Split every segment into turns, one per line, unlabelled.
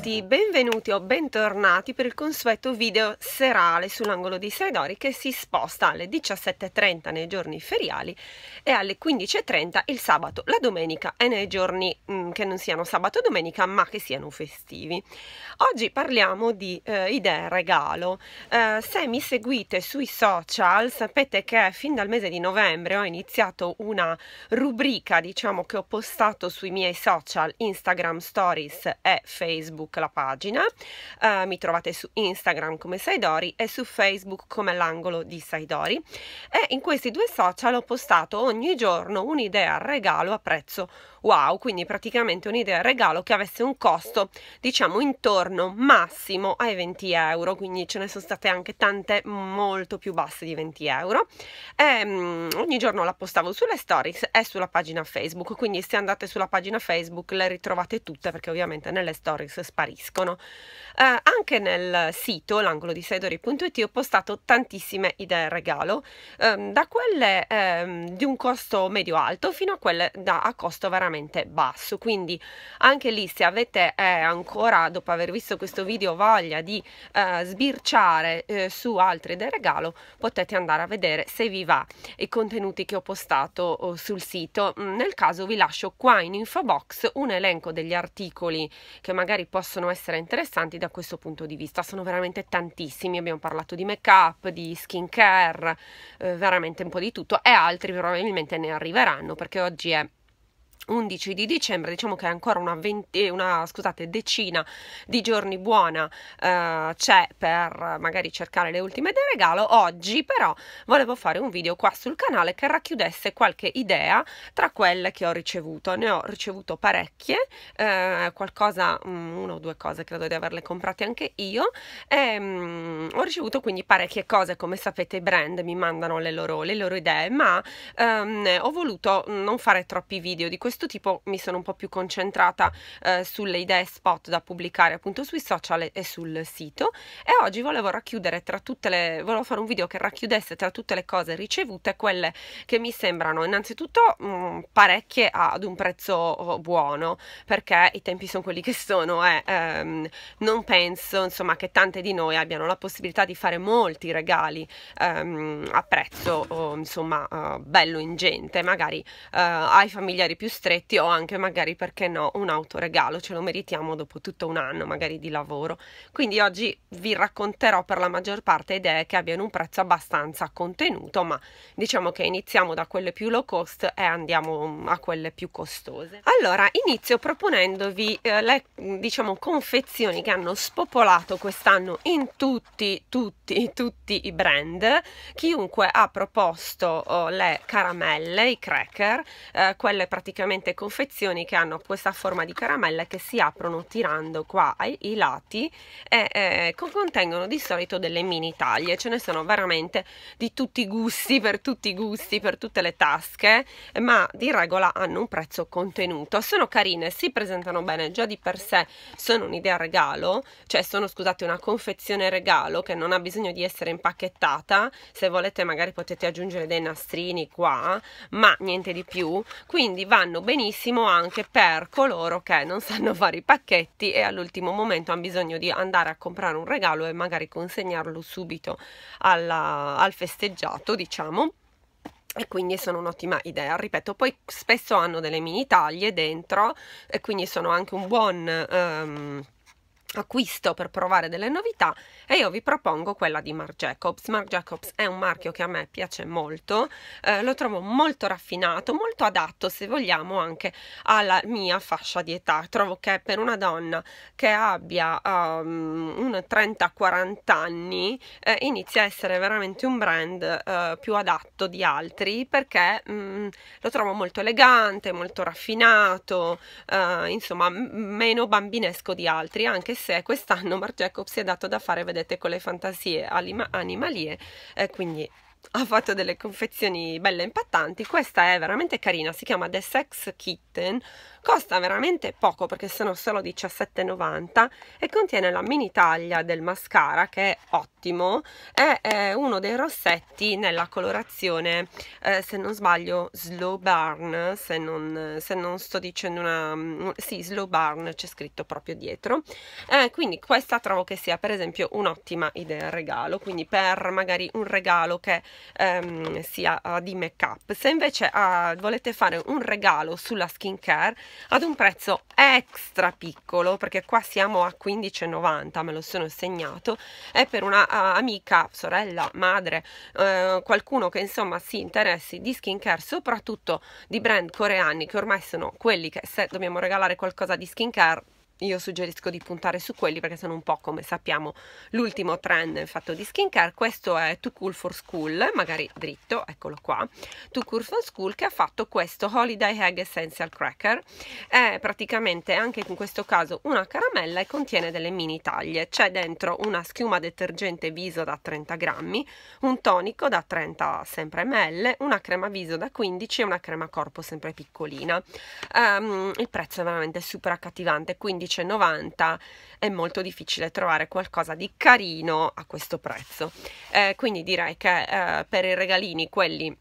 tutti, benvenuti o bentornati per il consueto video serale sull'angolo di Sredori che si sposta alle 17.30 nei giorni feriali e alle 15.30 il sabato, la domenica e nei giorni mh, mm, che non siano sabato e domenica ma che siano festivi. Oggi parliamo di eh, idee regalo. Eh, se mi seguite sui social sapete che fin dal mese di novembre ho iniziato una rubrica diciamo che ho postato sui miei social Instagram Stories e Facebook Facebook la pagina, uh, mi trovate su Instagram come Saidori e su Facebook come l'angolo di Saidori e in questi due social ho postato ogni giorno un'idea regalo a prezzo wow, quindi praticamente un'idea regalo che avesse un costo diciamo intorno massimo ai 20 euro, quindi ce ne sono state anche tante molto più basse di 20 euro. E, um, ogni giorno la postavo sulle stories e sulla pagina Facebook, quindi se andate sulla pagina Facebook le ritrovate tutte perché ovviamente nelle stories spariscono. Eh, anche nel sito, l'angolo di sedori.it, ho postato tantissime idee regalo, ehm, da quelle ehm, di un costo medio-alto fino a quelle da, a costo veramente veramente basso quindi anche lì se avete eh, ancora dopo aver visto questo video voglia di eh, sbirciare eh, su altri del regalo potete andare a vedere se vi va i contenuti che ho postato sul sito mm, nel caso vi lascio qua in info box un elenco degli articoli che magari possono essere interessanti da questo punto di vista sono veramente tantissimi abbiamo parlato di make up di skin care eh, veramente un po' di tutto e altri probabilmente ne arriveranno perché oggi è 11 di dicembre, diciamo che ancora una, 20, una scusate, decina di giorni buona eh, c'è per magari cercare le ultime del regalo. Oggi però volevo fare un video qua sul canale che racchiudesse qualche idea tra quelle che ho ricevuto. Ne ho ricevuto parecchie, eh, qualcosa, mm, una o due cose credo di averle comprate anche io. E, ehm, mh, ho ricevuto quindi parecchie cose, come sapete i brand mi mandano le loro, le loro idee, ma ehm, ho voluto non fare troppi video di questo questo tipo mi sono un po' più concentrata eh, sulle idee spot da pubblicare appunto sui social e sul sito e oggi volevo racchiudere tra tutte le volevo fare un video che racchiudesse tra tutte le cose ricevute quelle che mi sembrano innanzitutto mh, mm, parecchie ad un prezzo buono perché i tempi sono quelli che sono e eh, ehm, non penso insomma che tante di noi abbiano la possibilità di fare molti regali ehm, a prezzo oh, insomma eh, bello ingente magari eh, ai familiari più stretti stretti o anche magari perché no un autoregalo, ce lo meritiamo dopo tutto un anno magari di lavoro. Quindi oggi vi racconterò per la maggior parte idee che abbiano un prezzo abbastanza contenuto, ma diciamo che iniziamo da quelle più low cost e andiamo mm, a quelle più costose. Allora, inizio proponendovi eh, le mm, diciamo confezioni che hanno spopolato quest'anno in tutti tutti tutti i brand. Chiunque ha proposto oh, le caramelle, i cracker, eh, quelle praticamente solitamente confezioni che hanno questa forma di caramella che si aprono tirando qua ai, i lati e eh, contengono di solito delle mini taglie, ce ne sono veramente di tutti i gusti, per tutti i gusti, per tutte le tasche, ma di regola hanno un prezzo contenuto. Sono carine, si presentano bene, già di per sé sono un'idea regalo, cioè sono scusate una confezione regalo che non ha bisogno di essere impacchettata, se volete magari potete aggiungere dei nastrini qua, ma niente di più, quindi vanno vanno benissimo anche per coloro che non sanno fare i pacchetti e all'ultimo momento hanno bisogno di andare a comprare un regalo e magari consegnarlo subito alla, al festeggiato, diciamo e quindi sono un'ottima idea, ripeto, poi spesso hanno delle mini taglie dentro e quindi sono anche un buon... Um, acquisto per provare delle novità e io vi propongo quella di Marc Jacobs. Marc Jacobs è un marchio che a me piace molto, eh, lo trovo molto raffinato, molto adatto se vogliamo anche alla mia fascia di età. Trovo che per una donna che abbia um, ehm, 30-40 anni eh, inizia a essere veramente un brand eh, più adatto di altri perché mh, mm, lo trovo molto elegante, molto raffinato, eh, insomma meno bambinesco di altri anche se se quest'anno Mark Jacobs si è dato da fare, vedete, con le fantasie anima animalie, eh, quindi ha fatto delle confezioni belle impattanti, questa è veramente carina, si chiama The Sex Kitten, Costa veramente poco perché sono solo 17,90 e contiene la mini taglia del mascara che è ottimo, è, è eh, uno dei rossetti nella colorazione, eh, se non sbaglio, Slow Burn, se non, se non sto dicendo una... Mm, sì, Slow Burn c'è scritto proprio dietro. Eh, quindi questa trovo che sia per esempio un'ottima idea regalo, quindi per magari un regalo che ehm, sia di make up. Se invece ah, volete fare un regalo sulla skincare ad un prezzo extra piccolo perché qua siamo a 15,90 me lo sono segnato è per una uh, amica sorella madre uh, qualcuno che insomma si interessi di skincare soprattutto di brand coreani che ormai sono quelli che se dobbiamo regalare qualcosa di skincare io suggerisco di puntare su quelli perché sono un po' come sappiamo l'ultimo trend fatto di skincare questo è Too Cool for School magari dritto eccolo qua Too Cool for School che ha fatto questo Holiday Egg Essential Cracker è praticamente anche in questo caso una caramella e contiene delle mini taglie c'è dentro una schiuma detergente viso da 30 grammi un tonico da 30 sempre ml una crema viso da 15 e una crema corpo sempre piccolina um, il prezzo è veramente super accattivante quindi 14,90 è molto difficile trovare qualcosa di carino a questo prezzo. Eh, quindi direi che eh, per i regalini quelli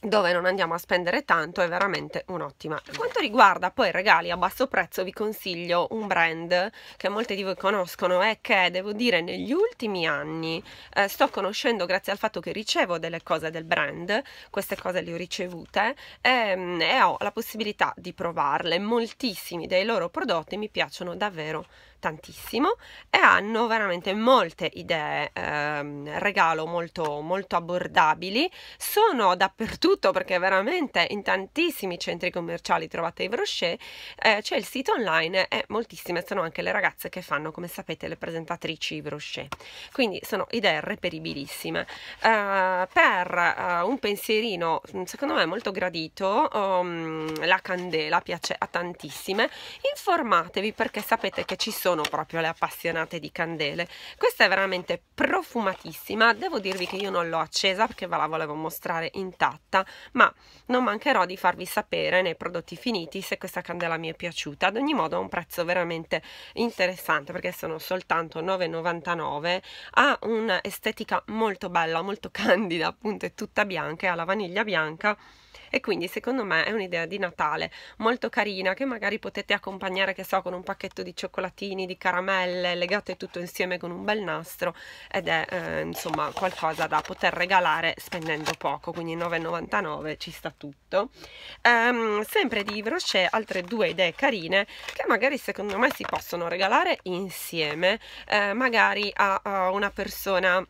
dove non andiamo a spendere tanto è veramente un'ottima. Per quanto riguarda poi regali a basso prezzo vi consiglio un brand che molti di voi conoscono e che devo dire negli ultimi anni eh, sto conoscendo grazie al fatto che ricevo delle cose del brand, queste cose le ho ricevute e, ehm, e ho la possibilità di provarle. Moltissimi dei loro prodotti mi piacciono davvero tantissimo e hanno veramente molte idee ehm, regalo molto, molto abbordabili sono dappertutto perché veramente in tantissimi centri commerciali trovate i brochet eh, c'è il sito online e moltissime sono anche le ragazze che fanno come sapete le presentatrici i brochet quindi sono idee reperibilissime eh, per eh, un pensierino mm, secondo me molto gradito um, la candela piace a tantissime informatevi perché sapete che ci sono sono proprio le appassionate di candele questa è veramente profumatissima devo dirvi che io non l'ho accesa perché ve la volevo mostrare intatta ma non mancherò di farvi sapere nei prodotti finiti se questa candela mi è piaciuta ad ogni modo ha un prezzo veramente interessante perché sono soltanto 9,99 ha un'estetica molto bella molto candida appunto è tutta bianca e ha la vaniglia bianca e quindi secondo me è un'idea di Natale molto carina che magari potete accompagnare che so con un pacchetto di cioccolatini, di caramelle, legate tutto insieme con un bel nastro ed è eh, insomma qualcosa da poter regalare spendendo poco, quindi 9,99 ci sta tutto. Um, sempre di Brochet altre due idee carine che magari secondo me si possono regalare insieme eh, magari a, a una persona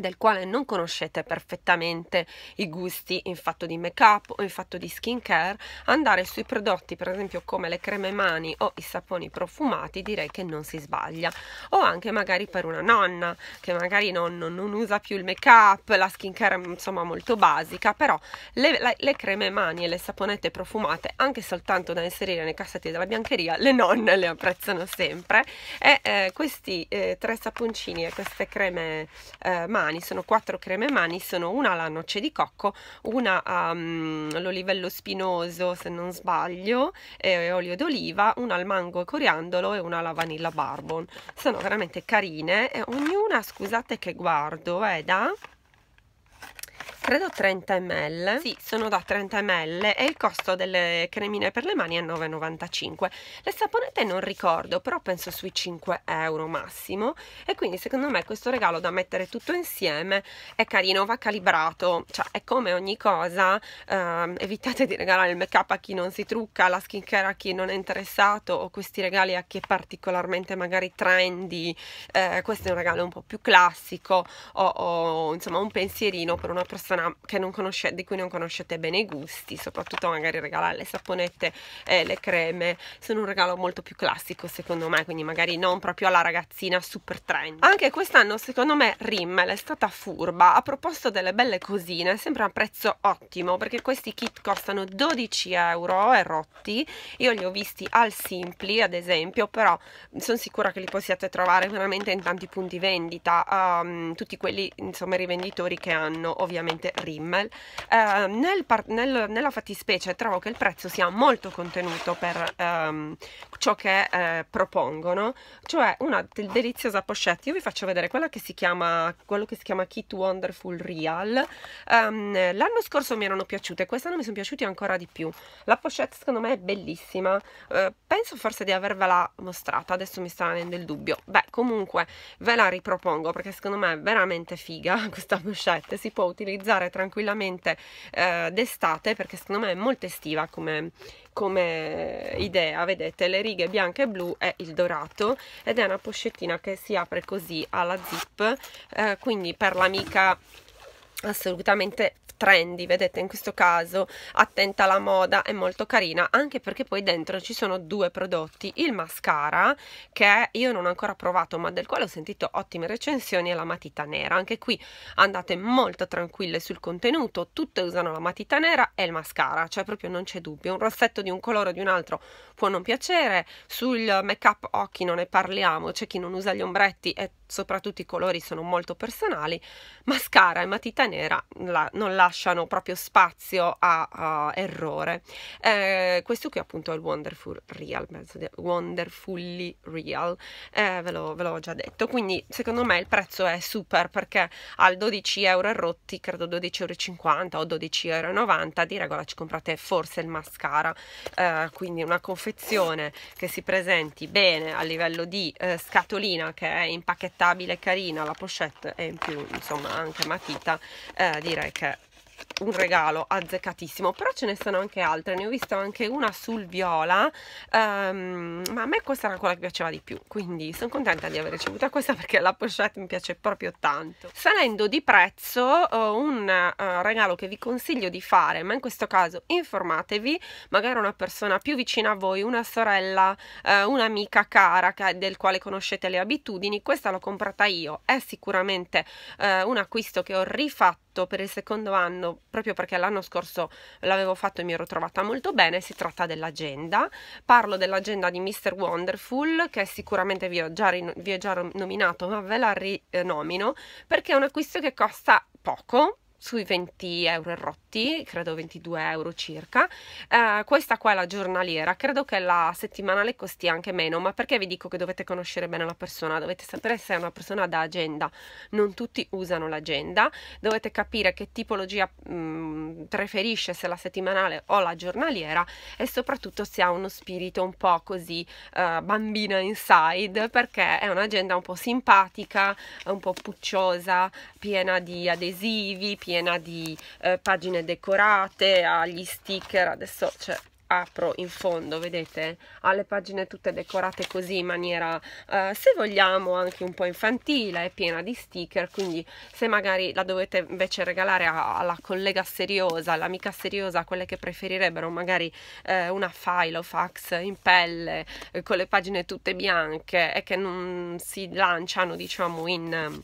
del quale non conoscete perfettamente i gusti in fatto di make up o in fatto di skin care, andare sui prodotti per esempio come le creme mani o i saponi profumati direi che non si sbaglia o anche magari per una nonna che magari non, non usa più il make up, la skin care insomma molto basica però le, le, le, creme mani e le saponette profumate anche soltanto da inserire nei cassetti della biancheria le nonne le apprezzano sempre e eh, questi eh, tre saponcini e queste creme eh, mani mani, sono quattro creme mani, sono una alla noce di cocco, una um, all'olivello spinoso se non sbaglio, e olio d'oliva, una al mango e coriandolo e una alla vanilla barbon. Sono veramente carine e ognuna, scusate che guardo, è eh, da credo 30 ml sì sono da 30 ml e il costo delle cremine per le mani è 9,95 le saponette non ricordo però penso sui 5 euro massimo e quindi secondo me questo regalo da mettere tutto insieme è carino va calibrato cioè è come ogni cosa ehm, evitate di regalare il make up a chi non si trucca la skin care a chi non è interessato o questi regali a chi è particolarmente magari trendy eh, questo è un regalo un po' più classico o, o insomma un pensierino per una persona persona conosce, di cui non conoscete bene i gusti, soprattutto magari regalare le saponette e le creme, sono un regalo molto più classico secondo me, quindi magari non proprio alla ragazzina super trend. Anche quest'anno secondo me Rimmel è stata furba, ha proposto delle belle cosine, sempre a prezzo ottimo, perché questi kit costano 12 euro e rotti, io li ho visti al Simpli ad esempio, però sono sicura che li possiate trovare veramente in tanti punti vendita, um, tutti quelli insomma rivenditori che hanno ovviamente ovviamente Rimmel. Eh, nel nel, nella fattispecie trovo che il prezzo sia molto contenuto per ehm, ciò che eh, propongono, cioè una del deliziosa pochette. Io vi faccio vedere quella che si chiama, quello che si chiama Kit Wonderful Real. Um, l'anno scorso mi erano piaciute, quest'anno mi sono piaciute ancora di più. La pochette secondo me è bellissima, uh, penso forse di avervela mostrata, adesso mi sta venendo il dubbio. Beh, comunque ve la ripropongo perché secondo me è veramente figa questa pochette, si può utilizzare usare tranquillamente eh, d'estate perché secondo me è molto estiva come, come idea vedete le righe bianche e blu è il dorato ed è una pochettina che si apre così alla zip eh, quindi per l'amica assolutamente trendy, vedete in questo caso attenta alla moda, è molto carina anche perché poi dentro ci sono due prodotti, il mascara che io non ho ancora provato ma del quale ho sentito ottime recensioni e la matita nera, anche qui andate molto tranquille sul contenuto, tutte usano la matita nera e il mascara, cioè proprio non c'è dubbio, un rossetto di un colore o di un altro può non piacere, sul make up occhi non ne parliamo, c'è chi non usa gli ombretti e soprattutto i colori sono molto personali, mascara e matita nera la, non lasciano proprio spazio a, a errore. Eh, questo qui appunto è il Wonderful Real, Wonderfully Real, eh, ve, l'ho, già detto, quindi secondo me il prezzo è super perché al 12 euro rotti, credo 12,50 o 12,90 euro, di regola ci comprate forse il mascara, eh, quindi una confezione che si presenti bene a livello di eh, scatolina che è impacchettata stabile, carina, la pochette e in più insomma anche matita, eh, direi che un regalo azzeccatissimo però ce ne sono anche altre ne ho visto anche una sul viola um, ma a me questa era quella che piaceva di più quindi sono contenta di aver ricevuto questa perché la pochette mi piace proprio tanto salendo di prezzo uh, un uh, regalo che vi consiglio di fare ma in questo caso informatevi magari una persona più vicina a voi una sorella uh, un'amica cara del quale conoscete le abitudini questa l'ho comprata io è sicuramente eh, un acquisto che ho rifatto per il secondo anno proprio perché l'anno scorso l'avevo fatto e mi ero trovata molto bene, si tratta dell'agenda. Parlo dell'agenda di Mr. Wonderful, che sicuramente vi ho già, vi ho già nominato, ma ve la rinomino, perché è un acquisto che costa poco, sui 20 euro e rotti, credo 22 euro circa. Eh, questa qua è la giornaliera, credo che la settimanale costi anche meno, ma perché vi dico che dovete conoscere bene la persona, dovete sapere se è una persona da agenda, non tutti usano l'agenda, dovete capire che tipologia mh, mm, preferisce se la settimanale o la giornaliera e soprattutto se ha uno spirito un po' così eh, bambina inside, perché è un'agenda un po' simpatica, un po' pucciosa, piena di adesivi, piena piena di eh, pagine decorate, agli sticker, adesso cioè, apro in fondo, vedete? Ha le pagine tutte decorate così in maniera, eh, se vogliamo, anche un po' infantile, è piena di sticker, quindi se magari la dovete invece regalare alla collega seriosa, all'amica seriosa, quelle che preferirebbero magari eh, una file o fax in pelle, eh, con le pagine tutte bianche e che non si lanciano, diciamo, in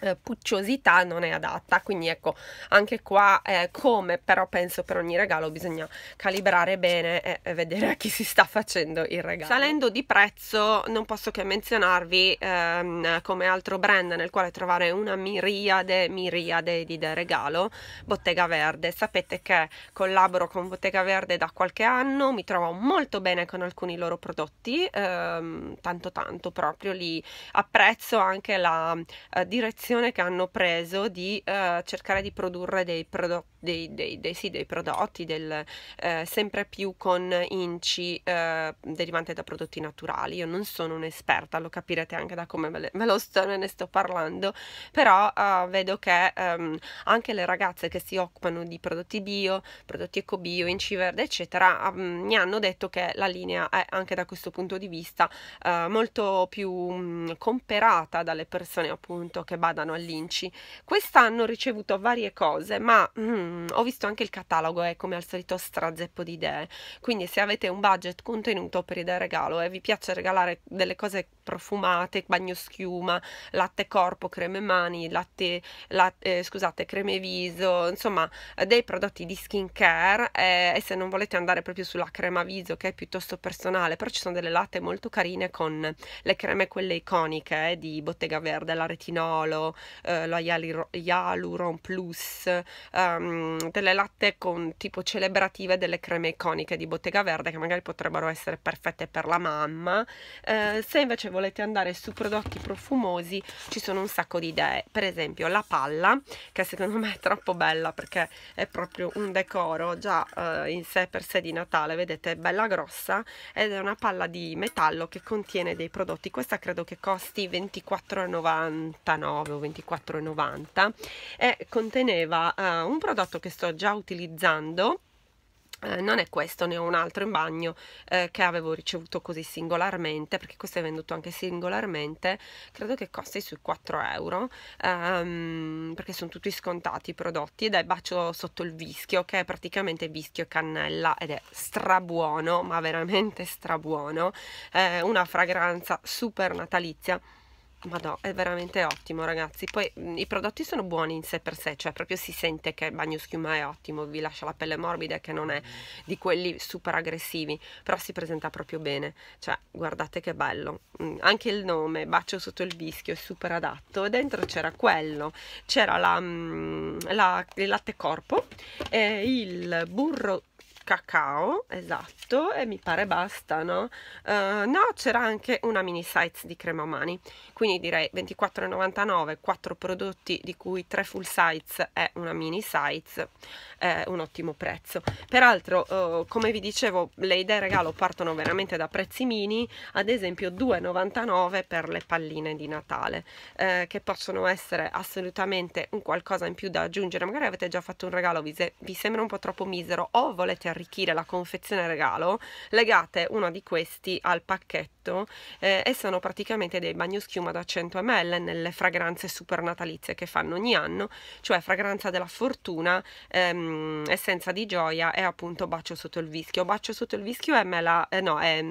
eh, pucciosità non è adatta quindi ecco anche qua eh, come però penso per ogni regalo bisogna calibrare bene e, e, vedere a chi si sta facendo il regalo salendo di prezzo non posso che menzionarvi ehm, come altro brand nel quale trovare una miriade miriade di regalo Bottega Verde sapete che collaboro con Bottega Verde da qualche anno mi trovo molto bene con alcuni loro prodotti ehm, tanto tanto proprio li apprezzo anche la eh, direzione direzione che hanno preso di eh, cercare di produrre dei, prodo- dei, dei, dei sì, prodotti del, eh, sempre più con inci eh, derivante da prodotti naturali. Io non sono un'esperta, lo capirete anche da come ve lo sto, ne sto parlando, però eh, vedo che ehm, anche le ragazze che si occupano di prodotti bio, prodotti bio, inci verde, eccetera, ehm, mi hanno detto che la linea è anche da questo punto di vista eh, molto più mh, mm, comperata dalle persone appunto che vadano ricordano all'Inci. Quest'anno ho ricevuto varie cose, ma mm, ho visto anche il catalogo, è eh, come al solito strazeppo di idee. Quindi se avete un budget contenuto per idee regalo e eh, vi piace regalare delle cose profumate, bagnoschiuma, latte corpo, creme mani, latte, latte eh, scusate, creme viso, insomma dei prodotti di skin skincare eh, e se non volete andare proprio sulla crema viso che è piuttosto personale, però ci sono delle latte molto carine con le creme quelle iconiche eh, di Bottega Verde, la retinolo, eh, la Yaluron Plus, ehm, delle latte con tipo celebrative delle creme iconiche di Bottega Verde che magari potrebbero essere perfette per la mamma. Eh, se invece volete andare su prodotti profumosi ci sono un sacco di idee, per esempio la palla che secondo me è troppo bella perché è proprio un decoro già eh, in sé per sé di Natale, vedete è bella grossa ed è una palla di metallo che contiene dei prodotti, questa credo che costi 24,99 24,90 e conteneva eh, un prodotto che sto già utilizzando eh, non è questo, ne ho un altro in bagno eh, che avevo ricevuto così singolarmente, perché questo è venduto anche singolarmente, credo che costi sui 4 euro, ehm, perché sono tutti scontati i prodotti ed è bacio sotto il vischio, che è praticamente vischio e cannella ed è strabuono, ma veramente strabuono, eh, una fragranza super natalizia Madò, è veramente ottimo ragazzi, poi i prodotti sono buoni in sé per sé, cioè proprio si sente che il bagno schiuma è ottimo, vi lascia la pelle morbida e che non è di quelli super aggressivi, però si presenta proprio bene, cioè guardate che bello, mm, anche il nome, bacio sotto il vischio, è super adatto, dentro c'era quello, c'era la, la, il latte corpo, e il burro cacao, esatto, e mi pare basta, no? Uh, no, c'era anche una mini size di crema mani, quindi direi 24,99, 4 prodotti di cui 3 full size e una mini size, è un ottimo prezzo. Peraltro, uh, come vi dicevo, le idee regalo partono veramente da prezzi mini, ad esempio 2,99 per le palline di Natale, eh, che possono essere assolutamente un qualcosa in più da aggiungere, magari avete già fatto un regalo, vi, se vi sembra un po' troppo misero o volete arricchire la confezione regalo, legate uno di questi al pacchetto eh, e sono praticamente dei bagnoschiuma da 100 ml nelle fragranze super natalizie che fanno ogni anno, cioè fragranza della fortuna, ehm, essenza di gioia e appunto bacio sotto il vischio. Bacio sotto il vischio è mela, eh, no, è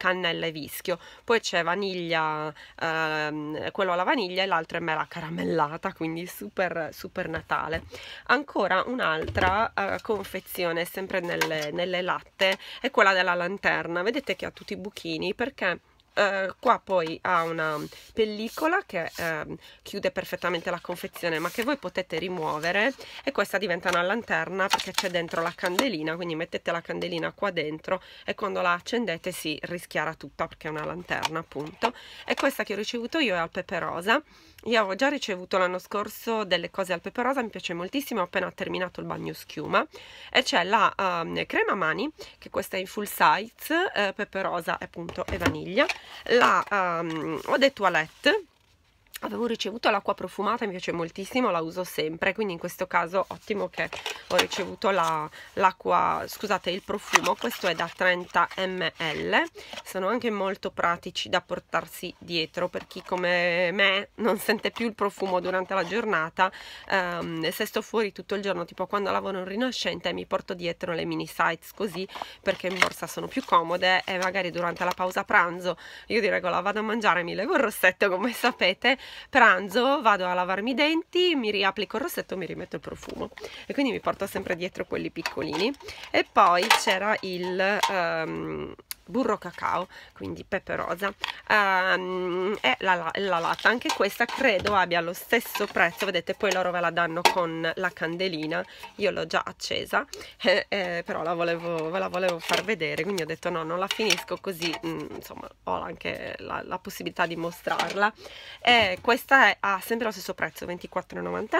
cannella e vischio, poi c'è vaniglia, ehm, quello alla vaniglia e l'altro è mela caramellata, quindi super, super natale. Ancora un'altra eh, confezione sempre nelle, nelle latte è quella della lanterna, vedete che ha tutti i buchini perché eh, qua poi ha una pellicola che eh, chiude perfettamente la confezione ma che voi potete rimuovere e questa diventa una lanterna perché c'è dentro la candelina quindi mettete la candelina qua dentro e quando la accendete si rischiara tutta perché è una lanterna appunto e questa che ho ricevuto io è al pepe rosa io avevo già ricevuto l'anno scorso delle cose al pepe rosa, mi piace moltissimo, ho appena terminato il bagno schiuma e c'è la um, crema mani, che questa è in full size, eh, pepe rosa appunto e vaniglia, la um, ehm, eau toilette avevo ricevuto l'acqua profumata mi piace moltissimo la uso sempre quindi in questo caso ottimo che ho ricevuto l'acqua la, scusate il profumo questo è da 30 ml sono anche molto pratici da portarsi dietro per chi come me non sente più il profumo durante la giornata ehm, se sto fuori tutto il giorno tipo quando lavoro in rinascente mi porto dietro le mini sites così perché in borsa sono più comode e magari durante la pausa pranzo io di regola ecco, vado a mangiare mi levo il rossetto come sapete pranzo, vado a lavarmi i denti, mi riapplico il rossetto, e mi rimetto il profumo e quindi mi porto sempre dietro quelli piccolini e poi c'era il... Um, burro cacao, quindi pepe rosa, um, e la, la, latta. Anche questa credo abbia lo stesso prezzo, vedete poi loro ve la danno con la candelina, io l'ho già accesa, eh, eh, però la volevo, ve la volevo far vedere, quindi ho detto no, non la finisco così, mh, mm, insomma ho anche la, la, possibilità di mostrarla. E questa è, ha sempre lo stesso prezzo, 24,99,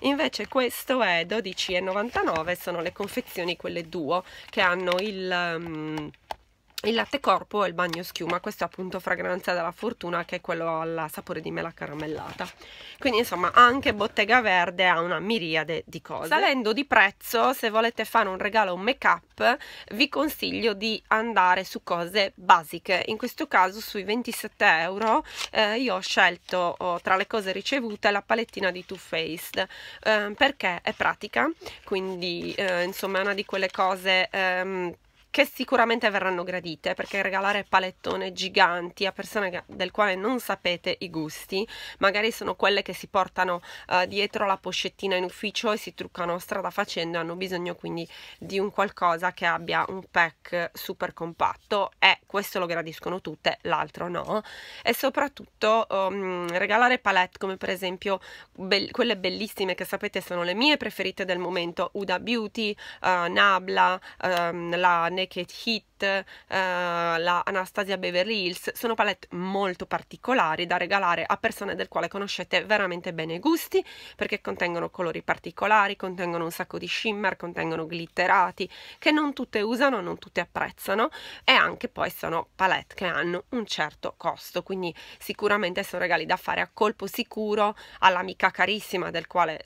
invece questo è 12,99, sono le confezioni quelle duo che hanno il... Um, il latte corpo e il bagno schiuma, questo è appunto fragranza della fortuna che è quello al sapore di mela caramellata. Quindi insomma anche Bottega Verde ha una miriade di cose. Salendo di prezzo, se volete fare un regalo un make up, vi consiglio di andare su cose basiche. In questo caso sui 27 euro eh, io ho scelto oh, tra le cose ricevute la palettina di Too Faced eh, perché è pratica, quindi eh, insomma è una di quelle cose... Ehm, che sicuramente verranno gradite perché regalare palettone giganti a persone del quale non sapete i gusti, magari sono quelle che si portano uh, dietro la pochettina in ufficio e si truccano strada facendo, hanno bisogno quindi di un qualcosa che abbia un pack super compatto e questo lo gradiscono tutte, l'altro no e soprattutto um, regalare palette come per esempio be- quelle bellissime che sapete sono le mie preferite del momento, Uda Beauty, uh, Nabla, um, la Neg- Naked Hit, eh, la Anastasia Beverly Hills, sono palette molto particolari da regalare a persone del quale conoscete veramente bene i gusti perché contengono colori particolari, contengono un sacco di shimmer, contengono glitterati che non tutte usano, non tutte apprezzano e anche poi sono palette che hanno un certo costo, quindi sicuramente sono regali da fare a colpo sicuro all'amica carissima del quale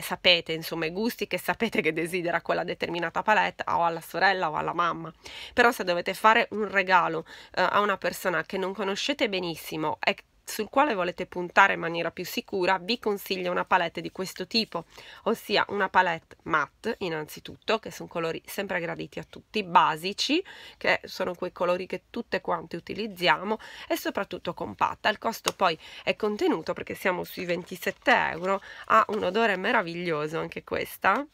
sapete insomma i gusti che sapete che desidera quella determinata palette o alla sorella o alla mamma mamma. Però se dovete fare un regalo eh, a una persona che non conoscete benissimo e sul quale volete puntare in maniera più sicura, vi consiglio una palette di questo tipo, ossia una palette matte innanzitutto, che sono colori sempre graditi a tutti, basici, che sono quei colori che tutte quante utilizziamo e soprattutto compatta. Il costo poi è contenuto perché siamo sui 27 euro, ha un odore meraviglioso anche questa,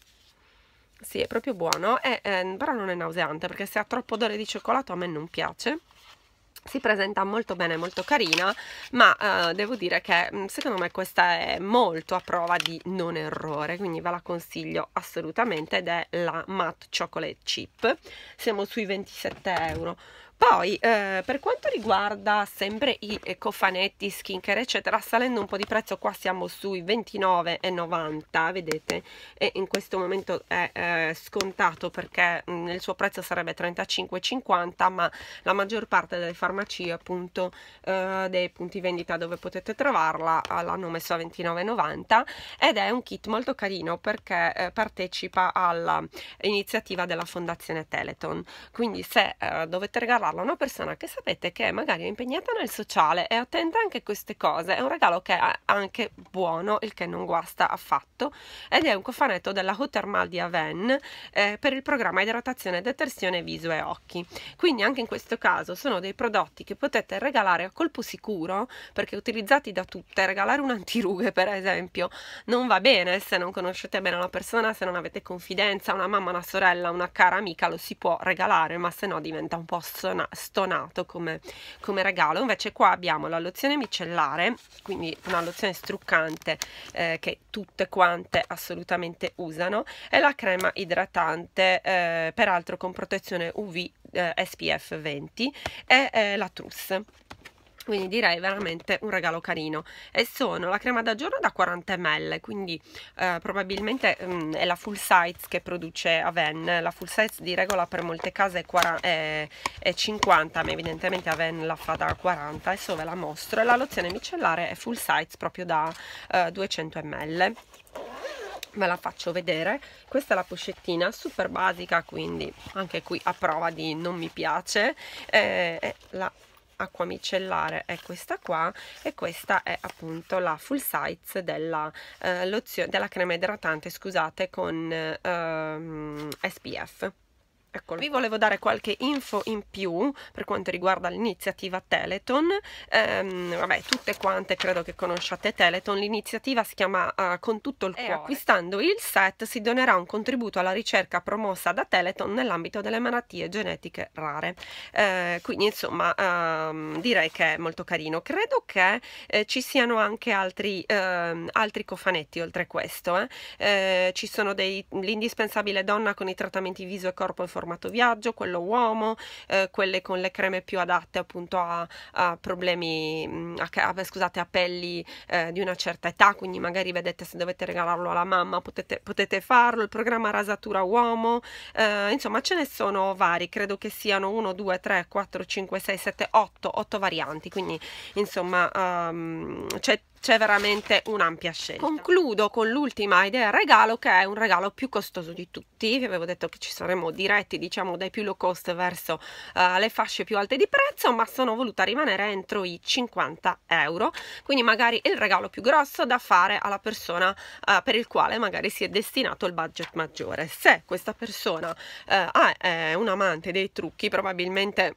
sì è proprio buono è, eh, però non è nauseante perché se ha troppo odore di cioccolato a me non piace si presenta molto bene, molto carina, ma eh, devo dire che mm, secondo me questa è molto a prova di non errore, quindi ve la consiglio assolutamente ed è la Matte Chocolate Chip, siamo sui 27 euro poi, eh, per quanto riguarda sempre i cofanetti, skincare, eccetera, salendo un po' di prezzo, qua siamo sui 29,90, vedete? E in questo momento è eh, scontato perché mh, mm, il suo prezzo sarebbe 35,50, ma la maggior parte delle farmacie, appunto, eh, dei punti vendita dove potete trovarla, ah, l'hanno messo a 29,90 ed è un kit molto carino perché eh, partecipa all'iniziativa della Fondazione Teleton. Quindi se eh, dovete regalare regalarla a una persona che sapete che magari è impegnata nel sociale, e attenta anche a queste cose, è un regalo che è anche buono, il che non guasta affatto, ed è un cofanetto della Hotermal di Aven eh, per il programma idratazione e detersione viso e occhi. Quindi anche in questo caso sono dei prodotti che potete regalare a colpo sicuro, perché utilizzati da tutte, regalare un antirughe per esempio non va bene se non conoscete bene una persona, se non avete confidenza, una mamma, una sorella, una cara amica lo si può regalare, ma se no diventa un po' sonoro stona, stonato come, come, regalo invece qua abbiamo la lozione micellare quindi una lozione struccante eh, che tutte quante assolutamente usano e la crema idratante eh, peraltro con protezione UV eh, SPF 20 e eh, la trousse quindi direi veramente un regalo carino e sono la crema da giorno da 40 ml quindi eh, probabilmente mh, mm, è la full size che produce Aven la full size di regola per molte case è, è, è 50 ma evidentemente Aven la fa da 40 adesso ve la mostro e la lozione micellare è full size proprio da eh, 200 ml ve la faccio vedere questa è la pochettina super basica quindi anche qui a prova di non mi piace eh, la acqua micellare è questa qua e questa è appunto la full size della, eh, della crema idratante scusate con ehm, SPF Eccolo. Vi volevo dare qualche info in più per quanto riguarda l'iniziativa Teleton. Ehm, vabbè, tutte quante credo che conosciate Teleton. L'iniziativa si chiama uh, Con tutto il cuore. E acquistando il set si donerà un contributo alla ricerca promossa da Teleton nell'ambito delle malattie genetiche rare. Eh, quindi insomma um, direi che è molto carino. Credo che eh, ci siano anche altri, ehm, altri cofanetti oltre questo. Eh. eh ci sono dei, l'indispensabile donna con i trattamenti viso e corpo in formato viaggio, quello uomo, eh, quelle con le creme più adatte appunto a, a problemi, mm, a, a, scusate, a pelli eh, di una certa età, quindi magari vedete se dovete regalarlo alla mamma potete, potete farlo, il programma rasatura uomo, eh, insomma ce ne sono vari, credo che siano 1, 2, 3, 4, 5, 6, 7, 8, 8 varianti, quindi insomma um, c'è c'è veramente un'ampia scelta. Concludo con l'ultima idea regalo che è un regalo più costoso di tutti, vi avevo detto che ci saremmo diretti diciamo dai più low cost verso uh, le fasce più alte di prezzo ma sono voluta rimanere entro i 50 euro, quindi magari il regalo più grosso da fare alla persona uh, per il quale magari si è destinato il budget maggiore. Se questa persona uh, eh, è un amante dei trucchi probabilmente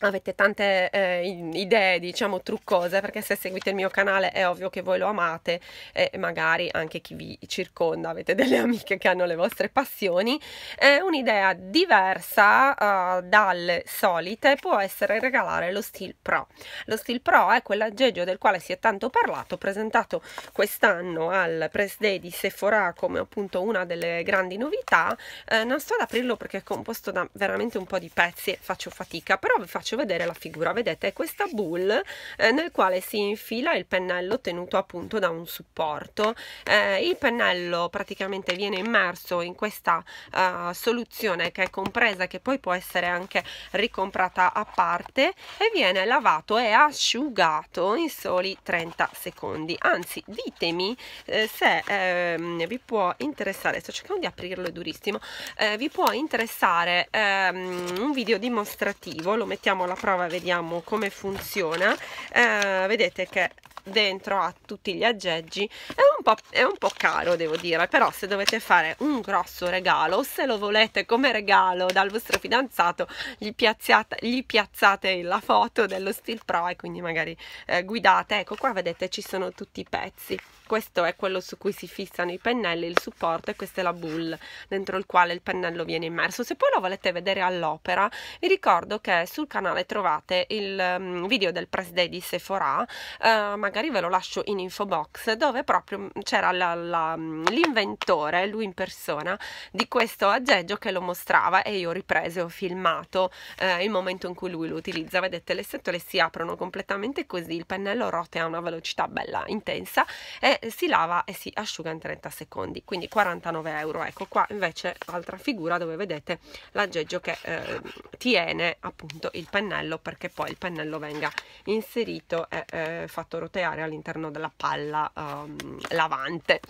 avete tante eh, idee diciamo truccose perché se seguite il mio canale è ovvio che voi lo amate e magari anche chi vi circonda avete delle amiche che hanno le vostre passioni eh, un'idea diversa uh, eh, dalle solite può essere regalare lo Steel Pro lo Steel Pro è quell'aggeggio del quale si è tanto parlato presentato quest'anno al Press Day di Sephora come appunto una delle grandi novità eh, non sto ad aprirlo perché è composto da veramente un po' di pezzi e faccio fatica però vi faccio faccio vedere la figura vedete è questa bull eh, nel quale si infila il pennello tenuto appunto da un supporto eh, il pennello praticamente viene immerso in questa uh, soluzione che è compresa che poi può essere anche ricomprata a parte e viene lavato e asciugato in soli 30 secondi anzi ditemi eh, se ehm, vi può interessare sto cercando di aprirlo è durissimo eh, vi può interessare ehm, un video dimostrativo lo mettiamo facciamo la prova e vediamo come funziona eh, vedete che dentro ha tutti gli aggeggi è un, po', è un po' caro devo dire però se dovete fare un grosso regalo se lo volete come regalo dal vostro fidanzato gli piazzate, gli piazzate la foto dello Steel Pro e quindi magari eh, guidate ecco qua vedete ci sono tutti i pezzi questo è quello su cui si fissano i pennelli, il supporto e questa è la bull dentro il quale il pennello viene immerso. Se poi lo volete vedere all'opera, vi ricordo che sul canale trovate il um, video del press day di Sephora, uh, magari ve lo lascio in info box, dove proprio mm, c'era mm, l'inventore, lui in persona, di questo aggeggio che lo mostrava e io ho ripreso e ho filmato uh, il momento in cui lui lo utilizza. Vedete, le setole si aprono completamente così, il pennello rotea a una velocità bella intensa e eh, si lava e si asciuga in 30 secondi, quindi 49 euro. Ecco qua invece altra figura dove vedete l'aggeggio che eh, tiene appunto il pennello perché poi il pennello venga inserito e eh, fatto roteare all'interno della palla um, lavante.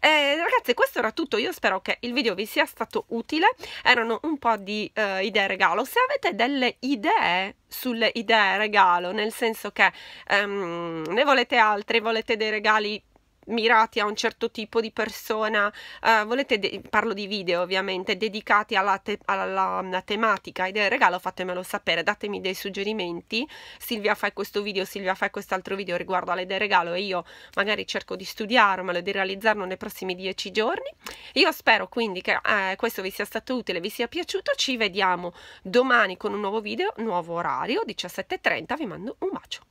Eh, ragazzi questo era tutto, io spero che il video vi sia stato utile, erano un po' di eh, idee regalo, se avete delle idee sulle idee regalo, nel senso che um, ne volete altre, volete dei regali mirati a un certo tipo di persona, eh, volete, de- parlo di video ovviamente, dedicati alla, te- alla, alla, tematica e del regalo, fatemelo sapere, datemi dei suggerimenti, Silvia fai questo video, Silvia fai quest'altro video riguardo alle del regalo e io magari cerco di studiarmelo e di realizzarlo nei prossimi dieci giorni. Io spero quindi che eh, questo vi sia stato utile, vi sia piaciuto, ci vediamo domani con un nuovo video, nuovo orario, 17.30, vi mando un bacio.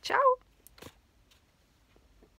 Ciao!